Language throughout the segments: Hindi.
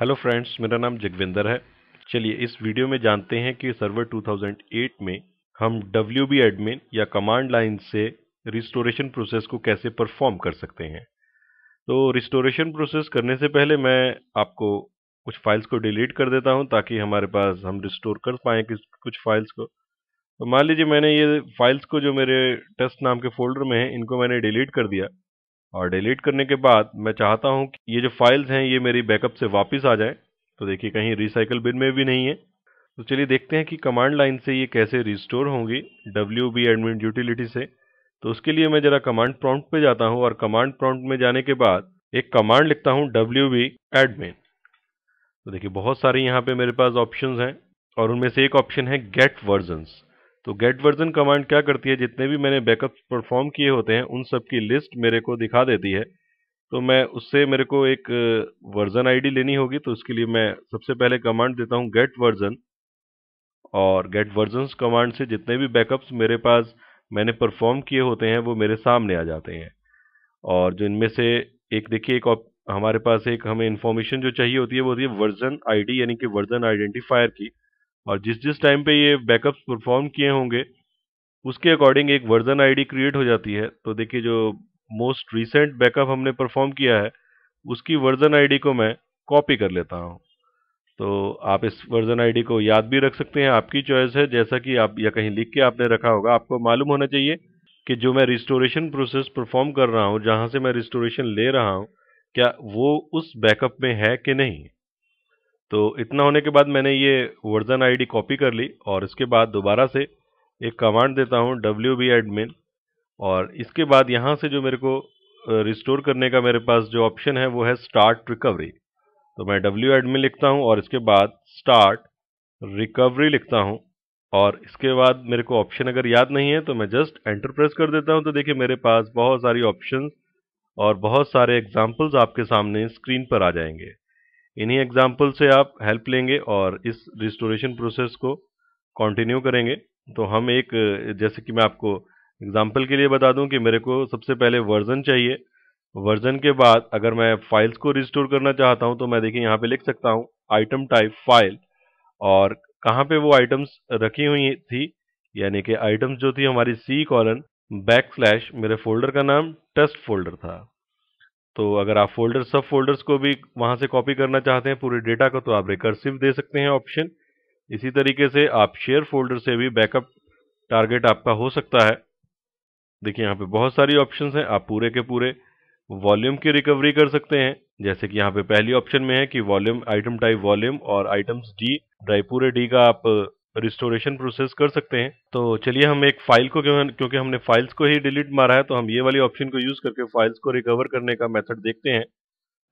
हेलो फ्रेंड्स मेरा नाम जगविंदर है चलिए इस वीडियो में जानते हैं कि सर्वर 2008 में हम डब्ल्यू बी एडमिन या कमांड लाइन से रिस्टोरेशन प्रोसेस को कैसे परफॉर्म कर सकते हैं तो रिस्टोरेशन प्रोसेस करने से पहले मैं आपको कुछ फाइल्स को डिलीट कर देता हूं ताकि हमारे पास हम रिस्टोर कर पाएँ कुछ फाइल्स को तो मान लीजिए मैंने ये फाइल्स को जो मेरे टेस्ट नाम के फोल्डर में हैं इनको मैंने डिलीट कर दिया और डिलीट करने के बाद मैं चाहता हूं कि ये जो फाइल्स हैं ये मेरी बैकअप से वापस आ जाए तो देखिए कहीं रिसाइकल बिन में भी नहीं है तो चलिए देखते हैं कि कमांड लाइन से ये कैसे रिस्टोर होंगी डब्ल्यू बी एडमिन यूटिलिटी से तो उसके लिए मैं जरा कमांड प्रॉम्प्ट पे जाता हूँ और कमांड प्रॉम्प्ट में जाने के बाद एक कमांड लिखता हूँ डब्ल्यू बी एडमिन तो देखिए बहुत सारे यहाँ पे मेरे पास ऑप्शंस हैं और उनमें से एक ऑप्शन है गेट वर्जन्स तो गेट वर्जन कमांड क्या करती है जितने भी मैंने बैकअप परफॉर्म किए होते हैं उन सब की लिस्ट मेरे को दिखा देती है तो मैं उससे मेरे को एक वर्जन uh, आईडी लेनी होगी तो उसके लिए मैं सबसे पहले कमांड देता हूँ गेट वर्जन और गेट वर्जन कमांड से जितने भी बैकअप्स मेरे पास मैंने परफॉर्म किए होते हैं वो मेरे सामने आ जाते हैं और जो इनमें से एक देखिए एक हमारे पास एक हमें इन्फॉर्मेशन जो चाहिए होती है वो होती है वर्जन आईडी यानी कि वर्जन आइडेंटिफायर की और जिस जिस टाइम पे ये बैकअप्स परफॉर्म किए होंगे उसके अकॉर्डिंग एक वर्जन आईडी क्रिएट हो जाती है तो देखिए जो मोस्ट रिसेंट बैकअप हमने परफॉर्म किया है उसकी वर्जन आईडी को मैं कॉपी कर लेता हूँ तो आप इस वर्जन आईडी को याद भी रख सकते हैं आपकी चॉइस है जैसा कि आप या कहीं लिख के आपने रखा होगा आपको मालूम होना चाहिए कि जो मैं रिस्टोरेशन प्रोसेस परफॉर्म कर रहा हूँ जहाँ से मैं रिस्टोरेशन ले रहा हूँ क्या वो उस बैकअप में है कि नहीं तो इतना होने के बाद मैंने ये वर्जन आईडी कॉपी कर ली और इसके बाद दोबारा से एक कमांड देता हूँ डब्ल्यू बी एडमिन और इसके बाद यहाँ से जो मेरे को रिस्टोर करने का मेरे पास जो ऑप्शन है वो है स्टार्ट रिकवरी तो मैं डब्ल्यू एडमिन लिखता हूँ और इसके बाद स्टार्ट रिकवरी लिखता हूँ और इसके बाद मेरे को ऑप्शन अगर याद नहीं है तो मैं जस्ट एंटर प्रेस कर देता हूँ तो देखिए मेरे पास बहुत सारी ऑप्शन और बहुत सारे एग्जाम्पल्स आपके सामने स्क्रीन पर आ जाएंगे इन्हीं एग्जाम्पल से आप हेल्प लेंगे और इस रिस्टोरेशन प्रोसेस को कंटिन्यू करेंगे तो हम एक जैसे कि मैं आपको एग्जाम्पल के लिए बता दूं कि मेरे को सबसे पहले वर्जन चाहिए वर्जन के बाद अगर मैं फाइल्स को रिस्टोर करना चाहता हूं तो मैं देखिए यहाँ पे लिख सकता हूँ आइटम टाइप फाइल और कहाँ पे वो आइटम्स रखी हुई थी यानी कि आइटम्स जो थी हमारी सी कॉलन बैक स्लैश मेरे फोल्डर का नाम टेस्ट फोल्डर था तो अगर आप फोल्डर सब फोल्डर्स को भी वहां से कॉपी करना चाहते हैं पूरे डेटा को तो आप रिकर्सिव दे सकते हैं ऑप्शन इसी तरीके से आप शेयर फोल्डर से भी बैकअप टारगेट आपका हो सकता है देखिए यहाँ पे बहुत सारी ऑप्शंस हैं आप पूरे के पूरे वॉल्यूम की रिकवरी कर सकते हैं जैसे कि यहाँ पे पहली ऑप्शन में है कि वॉल्यूम आइटम टाइप वॉल्यूम और आइटम्स डी ड्राइव पूरे डी का आप रिस्टोरेशन प्रोसेस कर सकते हैं तो चलिए हम एक फाइल को क्योंकि हमने फाइल्स को ही डिलीट मारा है तो हम ये वाली ऑप्शन को यूज़ करके फाइल्स को रिकवर करने का मेथड देखते हैं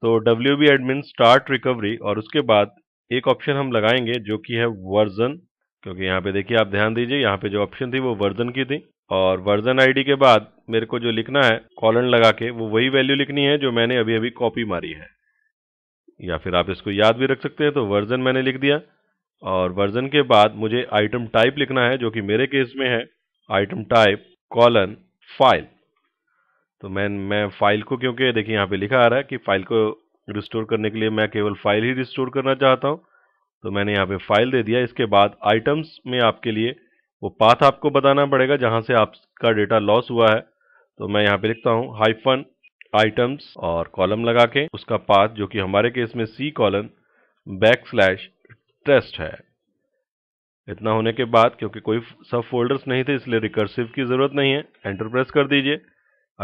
तो W B admin start recovery और उसके बाद एक ऑप्शन हम लगाएंगे जो कि है वर्जन क्योंकि यहाँ पे देखिए आप ध्यान दीजिए यहाँ पे जो ऑप्शन थी वो वर्जन की थी और वर्जन आईडी के बाद मेरे को जो लिखना है कॉलन लगा के वो वही वैल्यू लिखनी है जो मैंने अभी अभी कॉपी मारी है या फिर आप इसको याद भी रख सकते हैं तो वर्जन मैंने लिख दिया और वर्जन के बाद मुझे आइटम टाइप लिखना है जो कि मेरे केस में है आइटम टाइप कॉलन फाइल तो मैं मैं फाइल को क्योंकि देखिए यहाँ पे लिखा आ रहा है कि फाइल को रिस्टोर करने के लिए मैं केवल फाइल ही रिस्टोर करना चाहता हूँ तो मैंने यहाँ पे फाइल दे दिया इसके बाद आइटम्स में आपके लिए वो पाथ आपको बताना पड़ेगा जहाँ से आपका डेटा लॉस हुआ है तो मैं यहाँ पे लिखता हूँ हाइफन आइटम्स और कॉलम लगा के उसका पाथ जो कि हमारे केस में C colon backslash test है इतना होने के बाद क्योंकि कोई सब फोल्डर्स नहीं थे इसलिए रिकर्सिव की ज़रूरत नहीं है एंटर प्रेस कर दीजिए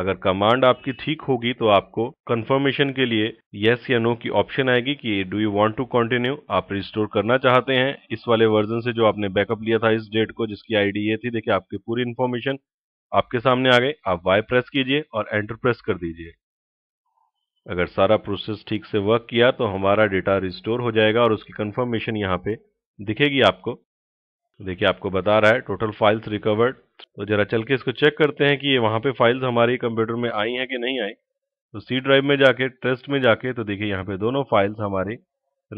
अगर कमांड आपकी ठीक होगी तो आपको कंफर्मेशन के लिए येस या नो की ऑप्शन आएगी कि do you want to continue आप रिस्टोर करना चाहते हैं इस वाले वर्जन से जो आपने बैकअप लिया था इस डेट को जिसकी आईडी ये थी देखिए आपकी पूरी इन्फॉर्मेशन आपके सामने आ गई आप वाई प्रेस कीजिए और एंटर प्रेस कर दीजिए अगर सारा प्रोसेस ठीक से वर्क किया तो हमारा डेटा रिस्टोर हो जाएगा और उसकी कंफर्मेशन यहाँ पे दिखेगी आपको देखिए आपको बता रहा है टोटल फाइल्स रिकवर्ड तो जरा चल के इसको चेक करते हैं कि ये वहाँ पे फाइल्स हमारे कंप्यूटर में आई हैं कि नहीं आई तो सी ड्राइव में जाके ट्रस्ट में जाके तो देखिए यहाँ पे दोनों फाइल्स हमारी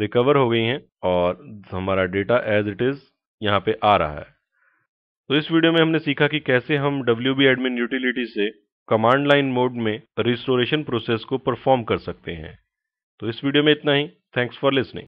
रिकवर हो गई हैं और हमारा डेटा एज इट इज़ यहाँ पे आ रहा है तो इस वीडियो में हमने सीखा कि कैसे हम डब्ल्यू बी एडमिन यूटिलिटी से कमांड लाइन मोड में रिस्टोरेशन प्रोसेस को परफॉर्म कर सकते हैं तो इस वीडियो में इतना ही थैंक्स फॉर लिसनिंग